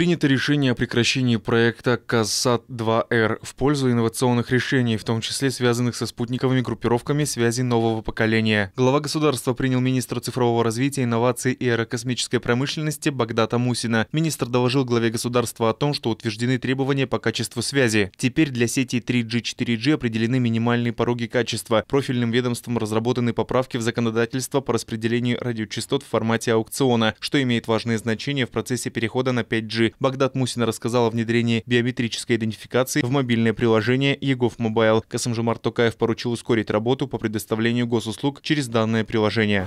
Принято решение о прекращении проекта КАЗСАТ-2Р в пользу инновационных решений, в том числе связанных со спутниковыми группировками связи нового поколения. Глава государства принял министра цифрового развития, инноваций и аэрокосмической промышленности Багдата Мусина. Министр доложил главе государства о том, что утверждены требования по качеству связи. Теперь для сети 3G 4G определены минимальные пороги качества. Профильным ведомством разработаны поправки в законодательство по распределению радиочастот в формате аукциона, что имеет важное значение в процессе перехода на 5G. Сочи. Багдад Мусин рассказал о внедрении биометрической идентификации в мобильное приложение ЕГОВ Мобайл. Касымжамар Токаев поручил ускорить работу по предоставлению госуслуг через данное приложение.